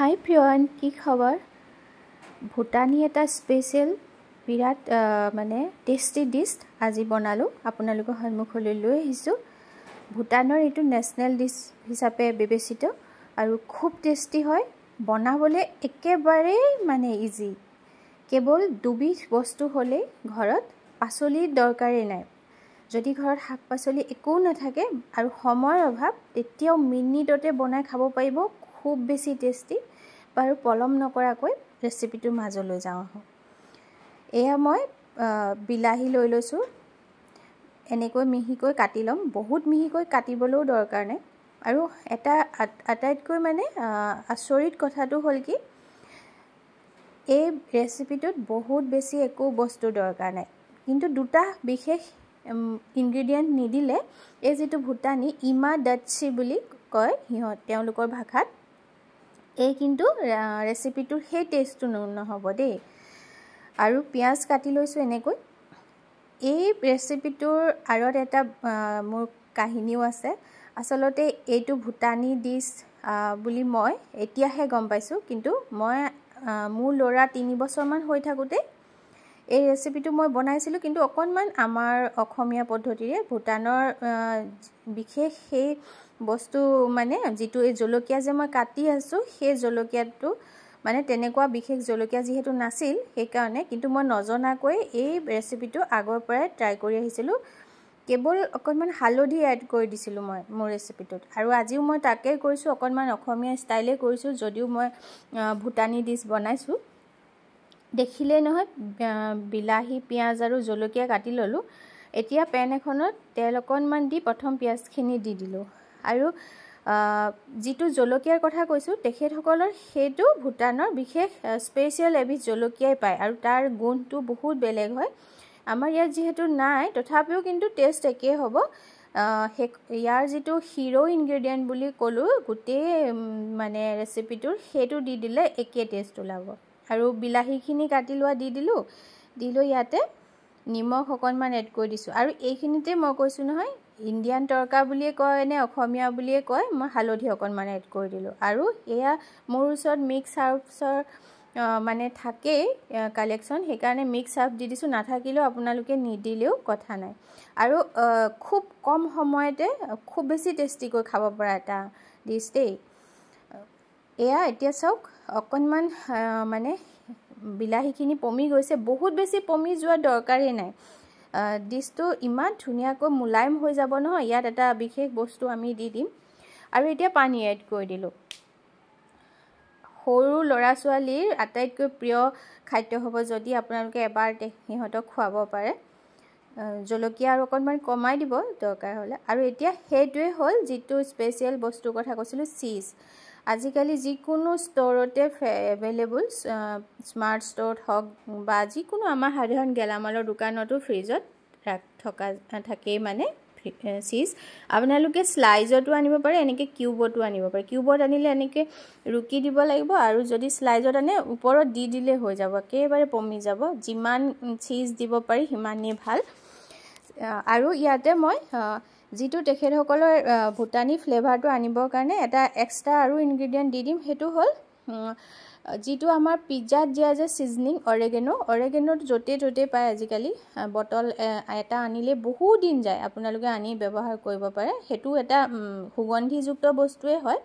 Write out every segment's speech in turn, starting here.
হাই প্ৰিয়ন কি খবৰ ভূটানী এটা স্পেচিয়েল বিৰাট মানে টেষ্টি ডিছ আজি বনালোঁ আপোনালোকৰ সন্মুখলৈ লৈ আহিছোঁ ভূটানৰ এইটো নেশ্যনেল ডিছ হিচাপে বিবেচিত আৰু খুব টেষ্টি হয় বনাবলৈ একেবাৰে মানে ইজি কেৱল দুবিধ বস্তু হ'লেই ঘৰত পাচলিৰ দৰকাৰেই নাই যদি ঘৰত শাক পাচলি একো নাথাকে আৰু সময়ৰ অভাৱ তেতিয়াও মিনিটতে বনাই খাব পাৰিব খুব বেছি টেষ্টি বাৰু পলম নকৰাকৈ ৰেচিপিটো মাজলৈ যাওঁ আহোঁ এয়া মই বিলাহী লৈ লৈছোঁ এনেকৈ মিহিকৈ কাটি ল'ম বহুত মিহিকৈ কাটিবলৈও দৰকাৰ নাই আৰু এটা আটাইতকৈ মানে আচৰিত কথাটো হ'ল কি এই ৰেচিপিটোত বহুত বেছি একো বস্তু দৰকাৰ নাই কিন্তু দুটা বিশেষ ইনগ্ৰিডিয়েণ্ট নিদিলে এই যিটো ভূটানী ইমা ডাটছি বুলি কয় সিহঁত তেওঁলোকৰ ভাষাত এই কিন্তু ৰেচিপিটোৰ সেই টেষ্টটো নহ'ব দেই আৰু পিঁয়াজ কাটি লৈছোঁ এনেকৈ এই ৰেচিপিটোৰ আঁৰত এটা মোৰ কাহিনীও আছে আচলতে এইটো ভূটানী ডিছ বুলি মই এতিয়াহে গম পাইছোঁ কিন্তু মই মোৰ ল'ৰা তিনি বছৰমান হৈ থাকোঁতে এই ৰেচিপিটো মই বনাইছিলোঁ কিন্তু অকণমান আমাৰ অসমীয়া পদ্ধতিৰে ভূটানৰ বিশেষ সেই বস্তু মানে যিটো এই জলকীয়া যে মই কাটি আছোঁ সেই জলকীয়াটো মানে তেনেকুৱা বিশেষ জলকীয়া যিহেতু নাছিল সেইকাৰণে কিন্তু মই নজনাকৈ এই ৰেচিপিটো আগৰ পৰাই ট্ৰাই কৰি আহিছিলোঁ কেৱল অকণমান হালধি এড কৰি দিছিলোঁ মই মোৰ ৰেচিপিটোত আৰু আজিও মই তাকেই কৰিছোঁ অকণমান অসমীয়া ষ্টাইলেই কৰিছোঁ যদিও মই ভূটানী ডিছ বনাইছোঁ দেখিলেই নহয় বিলাহী পিঁয়াজ আৰু জলকীয়া কাটি ললোঁ এতিয়া পেন এখনত তেল অকণমান দি প্ৰথম পিঁয়াজখিনি দি দিলোঁ আৰু যিটো জলকীয়াৰ কথা কৈছোঁ তেখেতসকলৰ সেইটো ভূটানৰ বিশেষ স্পেচিয়েল এবিধ জলকীয়াই পায় আৰু তাৰ গোন্ধটো বহুত বেলেগ হয় আমাৰ ইয়াত যিহেতু নাই তথাপিও কিন্তু টেষ্ট একেই হ'ব সেই ইয়াৰ যিটো হিৰ' ইনগ্ৰেডিয়েণ্ট বুলি ক'লোঁ গোটেই মানে ৰেচিপিটোৰ সেইটো দি দিলে একেই টেষ্ট ওলাব আৰু বিলাহীখিনি কাটি লোৱা দি দিলোঁ দি লৈ ইয়াতে নিমখ অকণমান এড কৰি দিছোঁ আৰু এইখিনিতে মই কৈছোঁ নহয় ইণ্ডিয়ান তৰকা বুলিয়ে কয় নে অসমীয়া বুলিয়ে কয় মই হালধি অকণমান এড কৰি দিলোঁ আৰু এয়া মোৰ ওচৰত মিক্স চাৰ্ফছৰ মানে থাকেই কালেকশ্যন সেইকাৰণে মিক্স চাৰ্ফ দি দিছোঁ নাথাকিলেও আপোনালোকে নিদিলেও কথা নাই আৰু খুব কম সময়তে খুব বেছি টেষ্টিকৈ খাব পৰা এটা ডিছ দেই এয়া এতিয়া চাওক অকণমান মানে বিলাহীখিনি পমি গৈছে বহুত বেছি পমি যোৱাৰ দৰকাৰেই নাই ডিছটো ইমান ধুনীয়াকৈ মোলায়েম হৈ যাব নহয় ইয়াত এটা বিশেষ বস্তু আমি দি দিম আৰু এতিয়া পানী এড কৰি দিলোঁ সৰু ল'ৰা ছোৱালীৰ আটাইতকৈ প্ৰিয় খাদ্য হ'ব যদি আপোনালোকে এবাৰ সিহঁতক খুৱাব পাৰে জলকীয়া আৰু অকণমান কমাই দিব দৰকাৰ হ'লে আৰু এতিয়া সেইটোৱেই হ'ল যিটো স্পেচিয়েল বস্তুৰ কথা কৈছিলোঁ চিজ আজিকালি যিকোনো ষ্ট'ৰতে এভেইলেবল স্মাৰ্ট ষ্ট'ৰত হওক বা যিকোনো আমাৰ সাধাৰণ গেলামালৰ দোকানতো ফ্ৰিজত থকা থাকেই মানে চিজ আপোনালোকে শ্লাইজতো আনিব পাৰে এনেকৈ কিউবতো আনিব পাৰে কিউবত আনিলে এনেকৈ ৰুকি দিব লাগিব আৰু যদি শ্লাইজত আনে ওপৰত দি দিলে হৈ যাব একেবাৰে পমি যাব যিমান চিজ দিব পাৰি সিমানেই ভাল আৰু ইয়াতে মই যিটো তেখেতসকলৰ ভূটানী ফ্লেভাৰটো আনিবৰ কাৰণে এটা এক্সট্ৰা আৰু ইনগ্ৰিডিয়েণ্ট দি দিম সেইটো হ'ল যিটো আমাৰ পিজ্জাত দিয়া যে ছিজনিং অৰেগেনো অৰেগেনত য'তে ত'তে পায় আজিকালি বটল এটা আনিলেই বহুদিন যায় আপোনালোকে আনি ব্যৱহাৰ কৰিব পাৰে সেইটো এটা সুগন্ধিযুক্ত বস্তুৱে হয়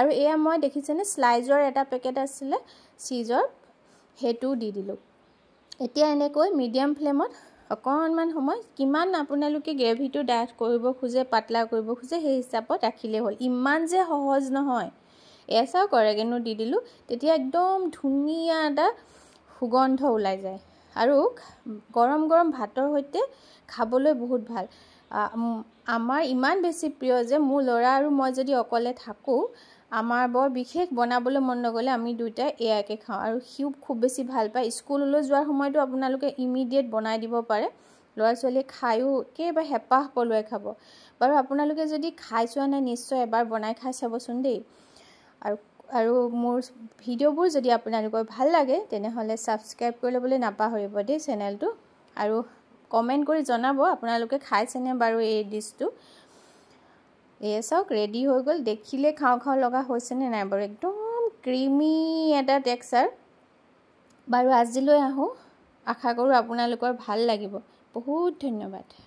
আৰু এয়া মই দেখিছেনে শ্লাইজৰ এটা পেকেট আছিলে চিজৰ সেইটোও দি দিলোঁ এতিয়া এনেকৈ মিডিয়াম ফ্লেমত অকণমান সময় কিমান আপোনালোকে গ্ৰেভিটো ডাঠ কৰিব খোজে পাতলা কৰিব খোজে সেই হিচাপত ৰাখিলেই হ'ল ইমান যে সহজ নহয় এচাও কৰেগেনো দি দিলোঁ তেতিয়া একদম ধুনীয়া এটা সুগন্ধ ওলাই যায় আৰু গৰম গৰম ভাতৰ সৈতে খাবলৈ বহুত ভাল আমাৰ ইমান বেছি প্ৰিয় যে মোৰ ল'ৰা আৰু মই যদি অকলে থাকোঁ আমাৰ বৰ বিশেষ বনাবলৈ মন নগ'লে আমি দুয়োটাই এয়াকে খাওঁ আৰু সিও খুব বেছি ভাল পায় স্কুললৈ যোৱাৰ সময়তো আপোনালোকে ইমিডিয়েট বনাই দিব পাৰে ল'ৰা ছোৱালীয়ে খায়ো একেবাৰে হেঁপাহ পলুৱাই খাব বাৰু আপোনালোকে যদি খাই চোৱা নাই নিশ্চয় এবাৰ বনাই খাই চাবচোন দেই আৰু আৰু মোৰ ভিডিঅ'বোৰ যদি আপোনালোকৰ ভাল লাগে তেনেহ'লে ছাবস্ক্ৰাইব কৰি ল'বলৈ নাপাহৰিব দেই চেনেলটো আৰু কমেণ্ট কৰি জনাব আপোনালোকে খাইছেনে বাৰু এই ডিছটো এয়ে চাওক ৰেডি হৈ গ'ল দেখিলে খাওঁ খাওঁ লগা হৈছেনে নাই বাৰু একদম ক্ৰিমি এটা টেক্সাৰ বাৰু আজিলৈ আহোঁ আশা কৰোঁ আপোনালোকৰ ভাল লাগিব বহুত ধন্যবাদ